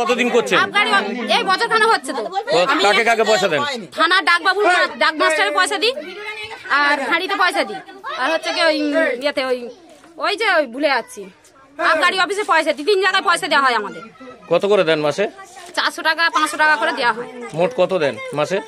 কতদিন করছে এই বছরখানে হচ্ছে তো কাকে কাকে পয়সা দেন থানার ডাকবাবু হ্যাঁ। ডাকমাস্টারে পয়সা দিই আর হাঁড়িতে পয়সা দিই আর হচ্ছে কি ওই ইয়েতে ওই ওই যে ওই ভুলে যাচ্ছি হ্যাঁ। গাড়ি অফিসে পয়সা দিই তিন জায়গায় পয়সা দেওয়া হয় আমাদের কত করে দেন মাসে চারশো টাকা পাঁচশো টাকা করে দেওয়া হয় মোট কত দেন মাসে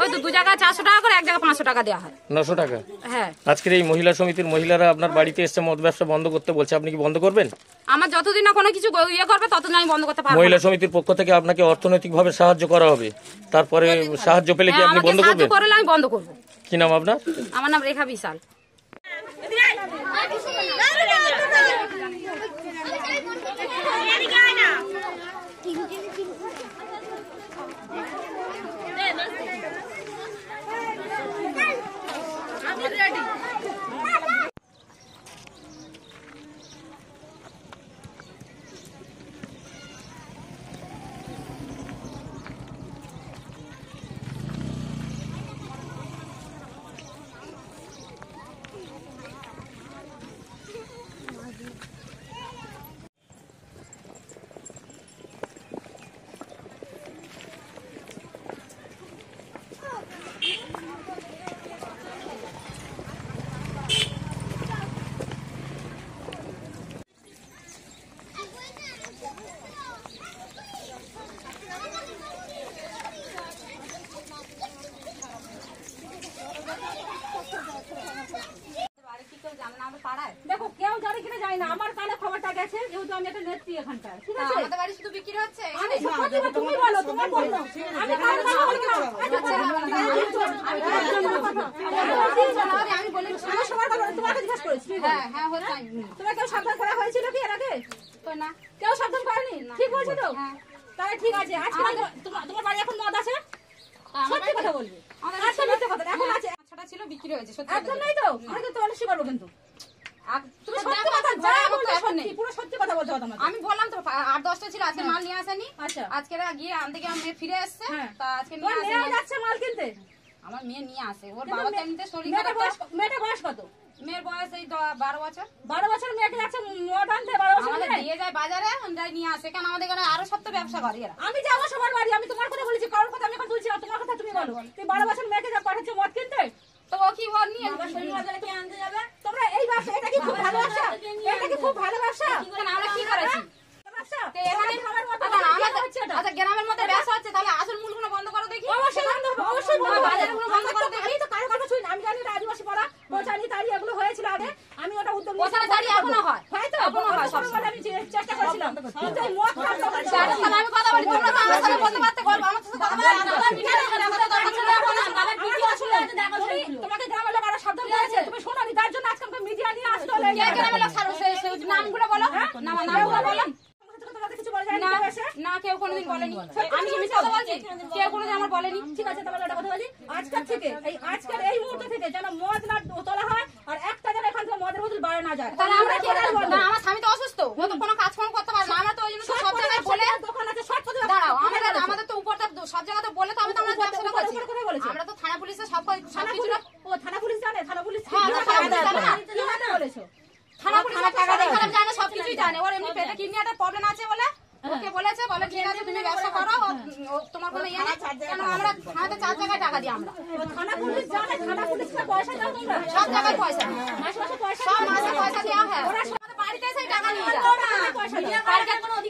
ওই তো দু জায়গায় চারশো টাকা করে এক জায়গায় পাঁচশো টাকা দেওয়া হয় নশো টাকা হ্যাঁ আজকের এই মহিলা সমিতির মহিলারা আপনার বাড়িতে এসে মদ ব্যবসা বন্ধ করতে বলছে আপনি কি বন্ধ করবেন আমার যতদিন না কোনো কিছু ইয়ে করবে ততদিন আমি বন্ধ করতে পারবো মহিলা সমিতির পক্ষ থেকে আপনাকে অর্থনৈতিকভাবে সাহায্য করা হবে তারপরে সাহায্য পেলে কি হ্যাঁ, আপনি বন্ধ করবেন করলে আমি বন্ধ করবো কি নাম আপনার আমার নাম রেখা বিশাল रेडी প্রশ্নই হ্যাঁ, হ্যাঁ, হ্যাঁ? কেউ সাবধান করা হয়েছিল কি এর আগে কেউ সাবধান করেনি ঠিক বলছো তো তাহলে ঠিক আছে তোমার বাড়ি এখন মদ আছে সত্যি কথা বলবে আমি আমি বললাম তো আর দশটা ছিল আজকে মাল নিয়ে আসেনি আচ্ছা। আজকে গিয়ে আনতে গিয়ে ফিরে আসছে মাল কিনতে আমার মেয়ে নিয়ে আসে ওর বাবা এমনিতে শরীর মেয়েটা কত মেয়ের বয়স এই বারো বছর বারো বছর মেয়েকে যাচ্ছে মদ বারো বছর নিয়ে যায় বাজারে যাই নিয়ে আসে কারণ আমাদের এখানে আরো সব তো ব্যবসা করে এরা আমি যাবো সবার বাড়ি আমি তোমার কথা বলেছি কারোর কথা আমি এখন তুলছি তোমার কথা তুমি বলো হ্যাঁ। তুই বারো বছর মেয়েকে যা পাঠাচ্ছে মদ ও কি মদ নিয়ে আনতে যাবে তোমরা এই কি খুব ভালো ব্যবসা এটা কি খুব ভালো ব্যবসা আমরা কি হ্যাঁ? করেছি আচ্ছা, আচ্ছা গ্রামের মধ্যে ব্যবসা হচ্ছে তাহলে আসল মূল বন্ধ করো দেখি অবশ্যই বন্ধ অবশ্যই কেউ কোনোদিন বলেনি আমি কেউ কোনোদিন আমার বলেনি ঠিক আছে কথা বলি আজকাল থেকে এই আজকাল এই মুহূর্ত থেকে যেন মদ না তোলা হয় আর একটা কি করব একটা প্রবলেম আছে বলে হ্যাঁ। ওকে বলেছে বলে ঠিক আছে তুমি ব্যবসা করো তোমার কোনো ইয়ে নেই সাত টাকা দিই আমরা পয়সা দাও তোমরা মাসে মাসে পয়সা বাড়িতে টাকা নিয়ে যায়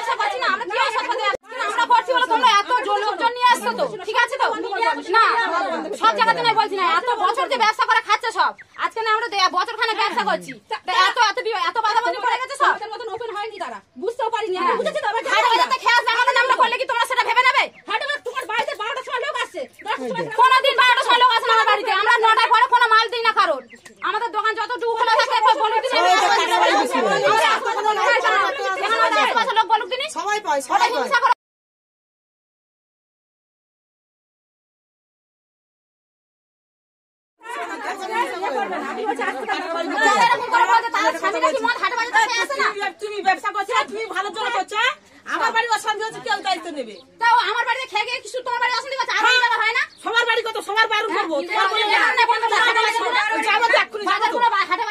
আছো তো ঠিক আছে তো না সব জায়গাতে নয় বলছি না এত বছর যে ব্যবসা করে খাচ্ছে সব আজকে না আমরা বছর খানে ব্যবসা করছি এত এত এত বাধাবাধি পড়ে গেছে সব মতন ওপেন হয়নি তারা বুঝতেও পারিনি হ্যাঁ। বুঝেছি তো লোক আসছে হ্যাঁ, আমরা নটার পরে কোনো মাল দিই না কারণ আমাদের দোকান যতটুকু খোলা থাকে সবাই পায় সবাই পায় তুমি ব্যবসা করছো তুমি ভালো জন্য হ্যাঁ। করছো হ্যাঁ? আমার বাড়ি অশান্তি হচ্ছে কেউ দায়িত্ব তাও আমার বাড়িতে খেয়ে গিয়ে কিছু তোমার বাড়ি অশান্তি আমার হয় না সবার বাড়ি কত সবার বাড়ি করবো যাবো হ্যাঁ,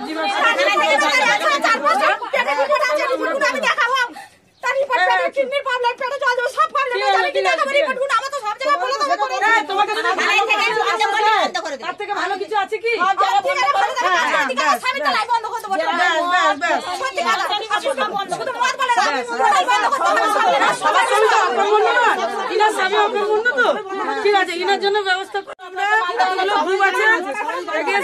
হ্যাঁ, হ্যাঁ, আমি হ্যাঁ, দেখাবো তার রিপোর্ট পেটে কিডনির প্রবলেম পেটে জল দেবো সব প্রবলেম আমি দেখাবো রিপোর্ট গুলো আমার হ্যাঁ, আচ্ছা, তার থেকে ভালো কিছু আছে কি হ্যাঁ, হ্যাঁ, ঠিক আছে ইনার জন্য ব্যবস্থা ঠিক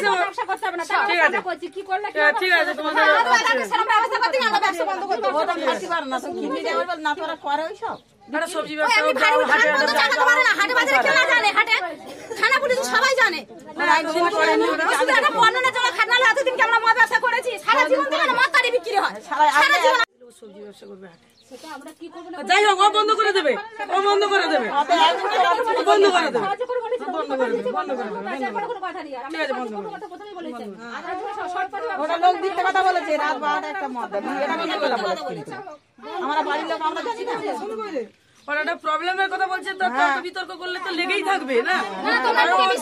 আছে তোমাদের সবজি সবাই জানে করেছি যাই হোক ও বন্ধ করে দেবে ও বন্ধ করে দেবে বন্ধ করে দেবে আমরা বাড়ির লোক আমরা প্রবলেমের কথা হ্যাঁ। বিতর্ক করলে তো লেগেই থাকবে না থানা পুলিশ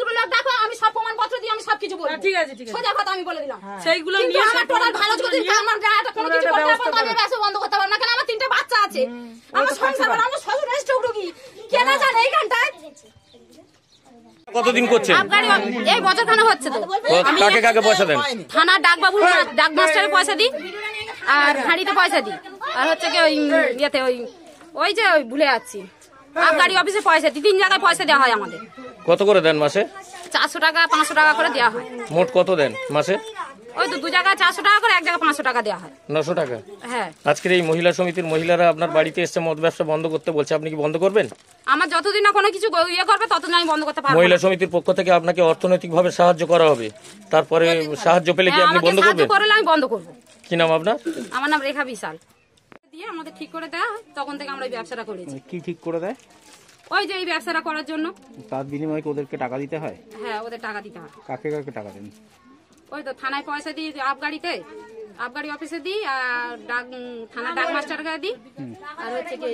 দুটো লোক আমি সব প্রমাণপত্র দিয়ে আমি সবকিছু হ্যাঁ, ঠিক আছে সোজা কথা আমি বলে দিলাম হ্যাঁ। সেইগুলো নিয়ে কোনো বন্ধ করতে না আমার বাচ্চা আছে কেনা এইখানটায় কতদিন করছে এই বছর খানা হচ্ছে তো পয়সা থানার ডাকবাবুর ডাক পয়সা দিই আর হাঁড়িতে পয়সা দিই আর হচ্ছে কি ওই ইয়েতে ওই ওই যে ওই ভুলে যাচ্ছি গাড়ি অফিসে পয়সা দিই তিন জায়গায় পয়সা দেওয়া হয় আমাদের কত করে দেন মাসে চারশো টাকা পাঁচশো টাকা করে দেওয়া হয় মোট কত দেন মাসে ওই তো দু জায়গায় চারশো টাকা করে এক জায়গায় পাঁচশো টাকা দেওয়া হয় নশো টাকা হ্যাঁ আজকের এই মহিলা সমিতির মহিলারা আপনার বাড়িতে এসে মদ ব্যবসা বন্ধ করতে বলছে আপনি কি বন্ধ করবেন আমার যতদিন না কোনো কিছু ইয়ে করবে ততদিন আমি বন্ধ করতে পারবো মহিলা সমিতির পক্ষ থেকে আপনাকে অর্থনৈতিকভাবে সাহায্য করা হবে তারপরে সাহায্য পেলে কি হ্যাঁ, আপনি বন্ধ সাহায্য করবেন করলে আমি বন্ধ করবো কি নাম আপনার আমার নাম রেখা বিশাল দিয়ে আমাদের ঠিক করে দেওয়া হয় তখন থেকে আমরা ব্যবসাটা করেছি মানে কি ঠিক করে দেয় ওই যে এই ব্যবসাটা করার জন্য তার বিনিময়ে কি ওদেরকে টাকা দিতে হয় হ্যাঁ ওদের টাকা দিতে হয় কাকে কাকে টাকা দেন ওই তো থানায় পয়সা দিই আপ গাড়ি অফিসে দিই আর ডাক থানা ডাক মাস্টার গায়ে দিই আর হচ্ছে কি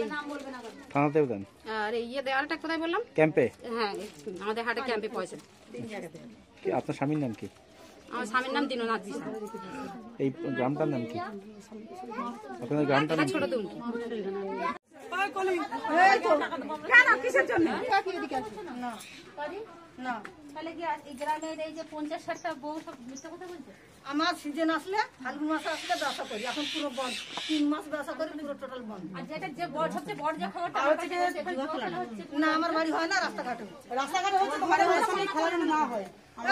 থানাতেও দেন আর ইয়ে দেয়ালটা কোথায় বললাম ক্যাম্পে হ্যাঁ আমাদের হাটে ক্যাম্পে পয়সা আচ্ছা। আপনার স্বামীর নাম কি আমার স্বামীর নাম দীননাথ দিশা এই গ্রামটার নাম কি আপনাদের গ্রামটার নাম ছোট দুমকি আমার সিজন আসলে ফাল্গুন মাসে আসলে ব্যবসা করি এখন পুরো বন্ধ তিন মাস ব্যবসা করি পুরো টোটাল বন্ধ না আমার বাড়ি হয় না রাস্তাঘাটে রাস্তাঘাটে হচ্ছে না হয় না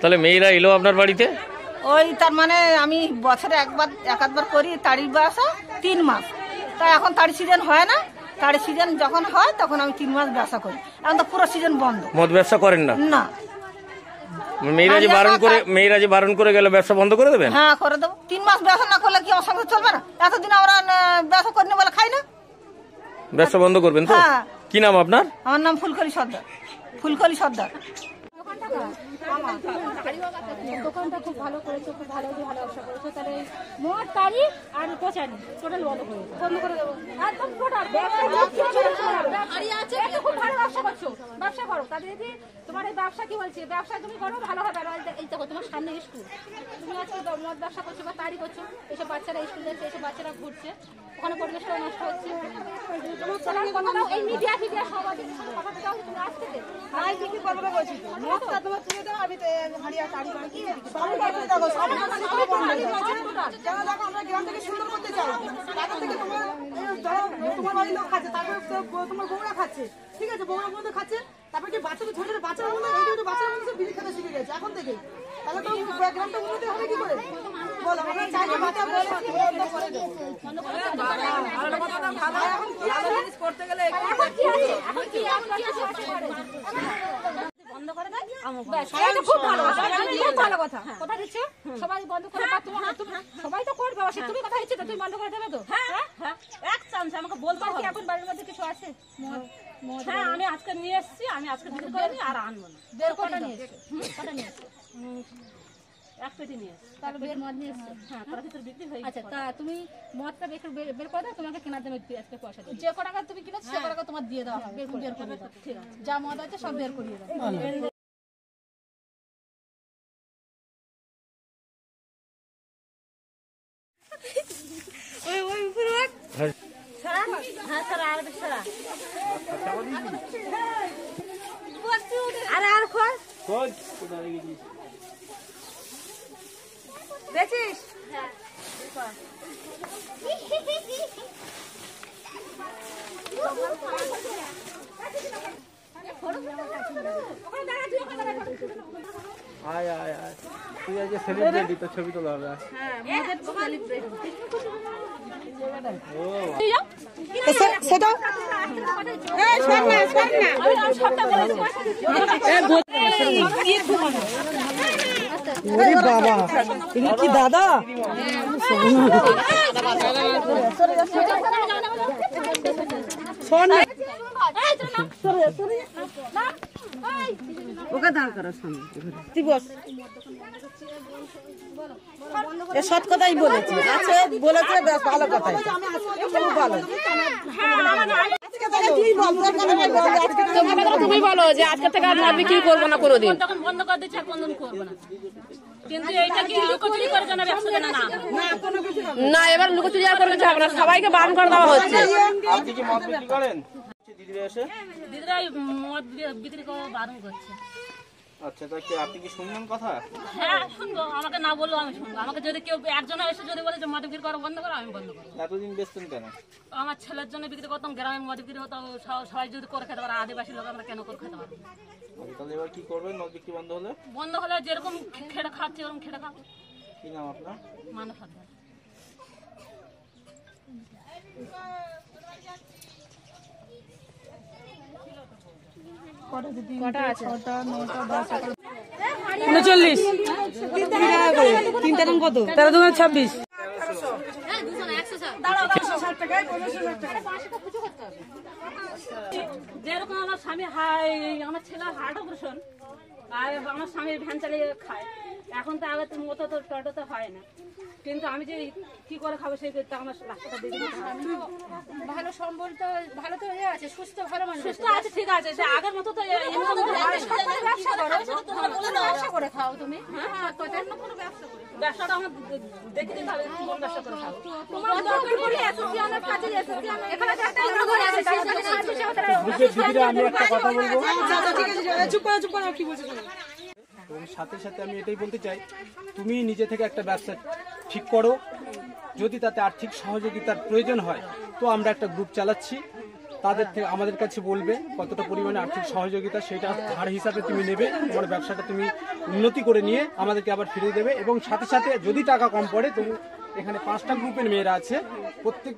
তাহলে মেয়েরা এলো আপনার বাড়িতে ওই তার মানে আমি বছরে একবার এক আধবার করি তারিখ বাস তিন মাস তা এখন তাড়ি সিজন হয় না তাড়ি সিজন যখন হয় তখন আমি তিন মাস ব্যবসা করি এখন তো পুরো সিজন বন্ধ মদ ব্যবসা করেন না না মেয়েরা যে আচ্ছা, বারণ আচ্ছা। করে মেয়েরা যে বারণ করে গেলে ব্যবসা বন্ধ করে দেবেন হ্যাঁ করে দেবো তিন মাস ব্যবসা না করলে কি আমার চলবে না এতদিন আমরা ব্যবসা করিনি বলে খাই না ব্যবসা বন্ধ করবেন তো হ্যাঁ। কি নাম আপনার আমার নাম ফুলকলি সর্দার ফুলকলি সর্দার দোকানটা খুব ভালো করেছো খুব ভালো ভালো করেছো তাহলে মোট তারি আর কোচানি টোটাল বন্ধ করে বন্ধ করে দেবো সামনে স্কুল তুমি মদ ব্যবসা করছো বা তারি করছো এসব বাচ্চারা স্কুল যাচ্ছে এসব বাচ্চারা ঘুরছে ওখানে পরিবেশটা নষ্ট হচ্ছে আমি তো হাড়িয়া টাড়ি করে কি সব কাটে দেখো সব কাটে সব বন্ধ জানা দেখো আমরা গ্রাম থেকে সুন্দর করতে চাই তাদের থেকে তোমার ধরো তোমার বাড়ির লোক খাচ্ছে তারপর তোমার বউরা খাচ্ছে ঠিক আছে বউরা বন্ধু খাচ্ছে তারপর কি বাচ্চাদের ছোট ছোট বাচ্চারা বন্ধু এই ছোট বাচ্চারা বন্ধু বিড়ি খেতে শিখে গেছে এখন থেকে তাহলে তো গ্রামটা উন্নতি হবে কি করে বলো আমরা চাই না বাচ্চা বলে ভালো জিনিস করতে গেলে এখন কি আছে এখন কি আছে তুমি মদটা বের বের করে দাও তোমাকে কেনার দামে আজকে পয়সা যে টাকা তুমি কিনেছো সে হ্যাঁ। টাকা তোমার দিয়ে দাও হ্যাঁ, বের করে যা মদ আছে সব বের করিয়ে দাও আর আর খোঁজ খোঁজ আয় আয় আয় তুই আজকে সেলিব্রিটি তো ছবি তোলা হবে হ্যাঁ ওরে বাবা তুমি কি দাদা ওকে দাঁড় করো সামনে বস এ সৎ কথাই বলেছে আছে বলেছে বেশ ভালো ভালো তুমি বলো যে আজকে থেকে আমি না করবো না কোনোদিন বন্ধ করে করবো না না এবার লুকোচুরি আর করবে না সবাইকে বান করে দেওয়া হচ্ছে দিদিরা হ্যাঁ, হ্যাঁ, মদ বিক্রি করে বারণ করছে আচ্ছা তা কি আপনি কি শুনলেন কথা হ্যাঁ শুনবো আমাকে না বললো আমি শুনবো আমাকে যদি কেউ একজন এসে যদি বলে যে মদ বিক্রি করা বন্ধ করো আমি বন্ধ করবো এতদিন বেচতেন কেন আমার ছেলের জন্য বিক্রি করতাম গ্রামের মদ বিক্রি হতো সবাই যদি করে খেতে পারে আদিবাসী লোক আমরা কেন করে খেতে পারবো আচ্ছা, তাহলে এবার কি করবেন মদ বিক্রি বন্ধ হলে বন্ধ হলে যেরকম খেটে খাচ্ছি ওরকম খেটে খাবো কি নাম আপনার মানব হাত উনচল্লিশ তিনটা দাম কত তেরো ছাব্বিশ যেরকম আমার স্বামী আমার ছেলের হার্ট অপারেশন আর আমার স্বামীর ভ্যান চালিয়ে খায় এখন তো আগে মতো তো টটো তো হয় না কিন্তু আমি যে কি করে খাবো সেই করতে আমার রাস্তাটা দেখি ভালো সম্বল তো ভালো তো ইয়ে আছে সুস্থ ভালো মানুষ সুস্থ আছে ঠিক আছে সে আগের মতো তো ব্যবসা ব্যবসা করে খাও তুমি হ্যাঁ, হ্যাঁ কোনো ব্যবসা করে সাথে সাথে আমি এটাই বলতে চাই তুমি নিজে থেকে একটা ব্যবসা ঠিক করো যদি তাতে আর্থিক সহযোগিতার প্রয়োজন হয় তো আমরা একটা গ্রুপ চালাচ্ছি তাদের থেকে আমাদের কাছে বলবে কতটা পরিমাণে আর্থিক সহযোগিতা সেটা ধার হিসাবে তুমি নেবে তোমার ব্যবসাটা তুমি উন্নতি করে নিয়ে আমাদেরকে আবার ফিরিয়ে দেবে এবং সাথে সাথে যদি টাকা কম পড়ে তুমি এখানে পাঁচটা গ্রুপের মেয়েরা আছে প্রত্যেক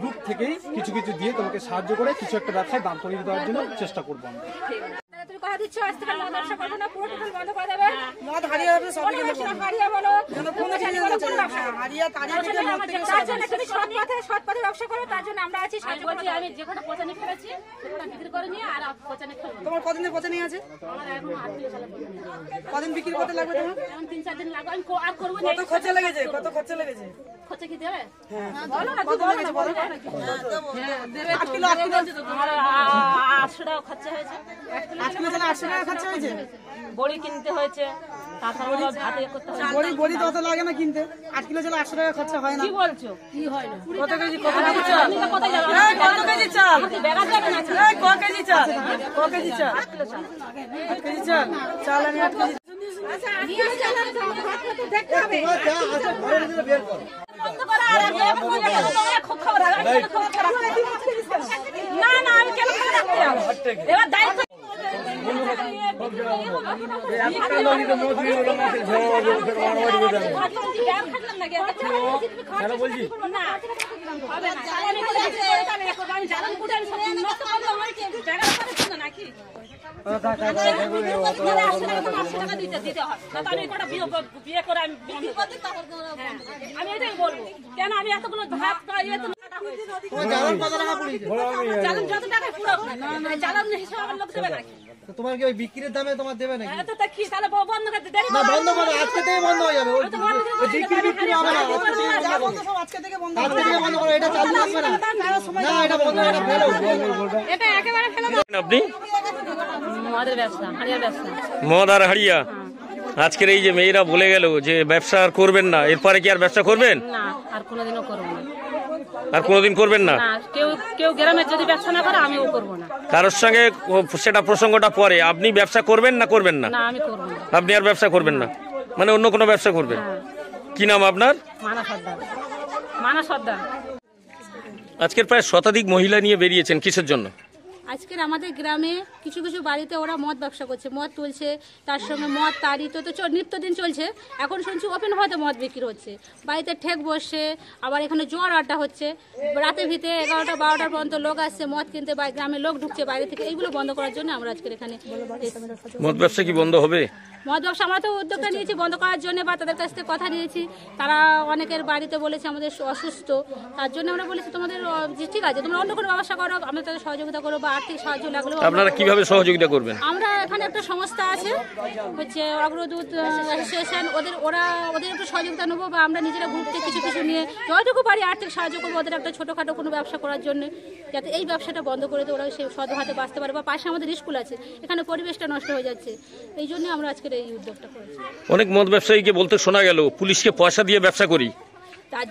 গ্রুপ থেকেই কিছু কিছু দিয়ে তোমাকে সাহায্য করে কিছু একটা ব্যবসায় দাম করিয়ে দেওয়ার জন্য চেষ্টা করবো আমরা কথা দিচ্ছ আজ থেকে মদ ব্যবসা করবো না পুরো টোটাল বন্ধ করে দেবে হ্যাঁ, মদ হারিয়ে যাবে সব হারিয়ে বলো তার জন্য তুমি সৎ পথে সৎ পথে ব্যবসা করো তার জন্য আমরা আছি আমি যেখানে পচা নিয়ে ফেলেছি বিক্রি করে নিয়ে আর পচা নিয়ে তোমার কদিনের পচা নিয়ে আছে কদিন বিক্রি করতে লাগবে তোমার তিন চার দিন লাগবে আমি আর করবো কত খরচা লেগেছে কত খরচা লেগেছে খরচা কি দেবে হ্যাঁ বলো না কত বলো না হ্যাঁ, দেবে 8 কিলো 8 কিলো 800 টাকা খরচা হয়েছে 8 কিলো এখানে আশি টাকা খরচা হয়েছে বড়ি কিনতে হয়েছে বড়ি বড়ি তো অত লাগে না কিনতে আট কিলো চলে আটশো টাকা খরচা হয় না কি বলছো কি হয় না কত কেজি কত কেজি চাল কত কেজি চাল ক কেজি চাল ক কেজি চাল আট কেজি চাল চাল আমি আট কেজি আচ্ছা, দেখতে হবে না না আমি কেন রাখতে এবার দায়িত্ব আমি এটাই বলবো কেন আমি এতগুলো ভাত চালান কত টাকা পুরো মানে চালান হিসাবে আমার লোক দেবে নাকি তোমার কি ওই বিক্রির দামে তোমার দেবে নাকি তো কি তাহলে বন্ধ করতে দেরি না বন্ধ করে আজকে থেকে বন্ধ হয়ে যাবে ওই বিক্রি বিক্রি হবে না যা বন্ধ সব আজকে থেকে বন্ধ আজকে থেকে বন্ধ করো এটা চালু রাখবে না না এটা বন্ধ এটা ফেলো এটা একেবারে ফেলো আপনি মদের ব্যবসা হারিয়া ব্যবসা মদ আর হাড়িয়া আজকের এই যে মেয়েরা বলে গেল যে ব্যবসা আর করবেন না এরপরে কি আর ব্যবসা করবেন না আর কোনোদিনও করব না আর কোনোদিন করবেন না কেউ কেউ গ্রামের যদি ব্যবসা না করে আমিও করব না কারোর সঙ্গে সেটা প্রসঙ্গটা পরে আপনি ব্যবসা করবেন না করবেন না আমি করব আপনি আর ব্যবসা করবেন না মানে অন্য কোনো ব্যবসা করবেন হ্যাঁ। কি নাম আপনার মানা সর্দার মানা সর্দার আজকের প্রায় শতাধিক মহিলা নিয়ে বেরিয়েছেন কিসের জন্য আজকের আমাদের গ্রামে কিছু কিছু বাড়িতে ওরা মদ ব্যবসা করছে মদ তুলছে তার সঙ্গে মদ তারি তো তো নিত্যদিন চলছে এখন শুনছি ওপেন হয়তো মদ বিক্রি হচ্ছে বাড়িতে ঠেক বসছে আবার এখানে জোয়ার আড্ডা হচ্ছে রাতে ভিতে এগারোটা বারোটার পর্যন্ত লোক আসছে মদ কিনতে বা গ্রামে লোক ঢুকছে বাইরে থেকে এইগুলো বন্ধ করার জন্য আমরা আজকের এখানে মদ ব্যবসা কি বন্ধ হবে মদ ব্যবসা আমরা তো উদ্যোগটা নিয়েছি বন্ধ করার জন্য বা তাদের কাছ থেকে কথা নিয়েছি তারা অনেকের বাড়িতে বলেছে আমাদের অসুস্থ তার জন্য আমরা বলেছি তোমাদের ঠিক আছে তোমরা অন্য কোনো ব্যবসা করো আমরা তাদের সহযোগিতা করো বা আর্থিক সাহায্য লাগলেও আপনারা কিভাবে সহযোগিতা করবেন আমরা এখানে একটা সংস্থা আছে হচ্ছে অগ্রদূত অ্যাসোসিয়েশন ওদের ওরা ওদের একটু সহযোগিতা নেবো বা আমরা নিজেরা গ্রুপকে কিছু কিছু নিয়ে যতটুকু পারি আর্থিক সাহায্য করবো ওদের একটা ছোটোখাটো কোনো ব্যবসা করার জন্য যাতে এই ব্যবসাটা বন্ধ করে দিয়ে ওরা সে সদ হাতে বাঁচতে পারে বা পাশে আমাদের স্কুল আছে এখানে পরিবেশটা নষ্ট হয়ে যাচ্ছে এই জন্য আমরা আজকের এই উদ্যোগটা করেছি অনেক মদ ব্যবসায়ীকে বলতে শোনা গেল পুলিশকে পয়সা দিয়ে ব্যবসা করি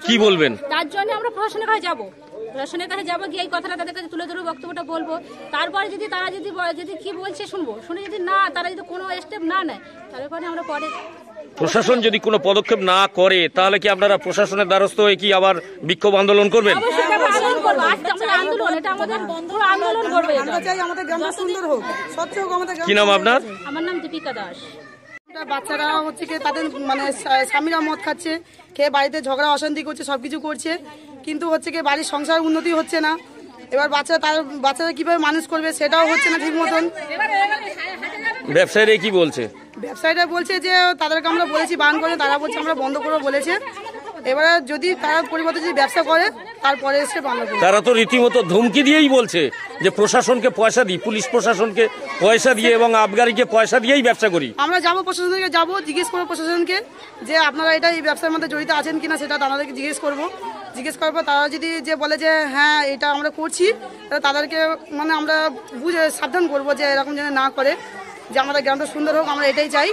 কি বলবেন তার জন্য আমরা প্রশাসনের কাছে যাবো প্রশাসনের কাছে যাবো গিয়ে এই কথাটা তাদের কাছে তুলে ধরে বক্তব্যটা বলবো তারপরে যদি তারা যদি যদি কি বলছে শুনবো শুনে যদি না তারা যদি কোনো স্টেপ না নেয় তারপরে আমরা পরে প্রশাসন যদি কোনো পদক্ষেপ না করে তাহলে কি আপনারা প্রশাসনের দ্বারস্থ হয়ে কি আবার বিক্ষোভ আন্দোলন করবেন কি নাম আপনার আমার নাম দীপিকা দাস বাচ্চারা হচ্ছে কি তাদের মানে স্বামীরা মদ খাচ্ছে খেয়ে বাড়িতে ঝগড়া অশান্তি করছে সব কিছু করছে কিন্তু হচ্ছে কি বাড়ির সংসার উন্নতি হচ্ছে না এবার বাচ্চা তার বাচ্চারা কিভাবে মানুষ করবে সেটাও হচ্ছে না ঠিক মতন ব্যবসায়ীরা কি বলছে ব্যবসায়ীরা বলছে যে তাদেরকে আমরা বলেছি বান করে তারা বলছে আমরা বন্ধ করবো বলেছে এবার যদি তারা পরিবর্তে যদি ব্যবসা করে তারপরে এসে তারা তো রীতিমতো ধমকি দিয়েই বলছে যে প্রশাসনকে পয়সা দিই পুলিশ প্রশাসনকে পয়সা দিয়ে এবং আবগারিকে পয়সা দিয়েই ব্যবসা করি আমরা যাবো প্রশাসনকে যাবো জিজ্ঞেস করবো প্রশাসনকে যে আপনারা এটা এই ব্যবসার মধ্যে জড়িত আছেন কিনা সেটা তাদেরকে জিজ্ঞেস করবো জিজ্ঞেস করার পর তারা যদি যে বলে যে হ্যাঁ এটা আমরা করছি তাহলে তাদেরকে মানে আমরা বুঝে সাবধান করবো যে এরকম যেন না করে যে আমাদের গ্রামটা সুন্দর হোক আমরা এটাই চাই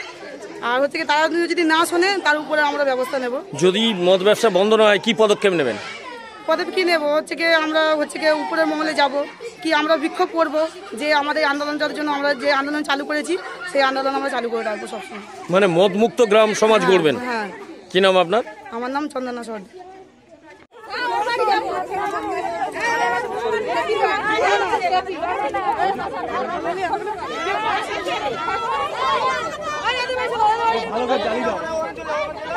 আর হচ্ছে তারা যদি না শোনে তার উপরে আমরা ব্যবস্থা নেব যদি মদ ব্যবসা বন্ধ না হয় কি পদক্ষেপ নেবেন পদে কি নেব হচ্ছে কি আমরা হচ্ছে গিয়ে উপরের মহলে যাব কি আমরা বিক্ষোভ করব যে আমাদের আন্দোলন যার জন্য আমরা যে আন্দোলন চালু করেছি সেই আন্দোলন আমরা চালু করে রাখবো সবসময় মানে মদ মুক্ত গ্রাম সমাজ করবেন হ্যাঁ, হ্যাঁ কি নাম আপনার আমার নাম চন্দনা সর ভালো করে দাও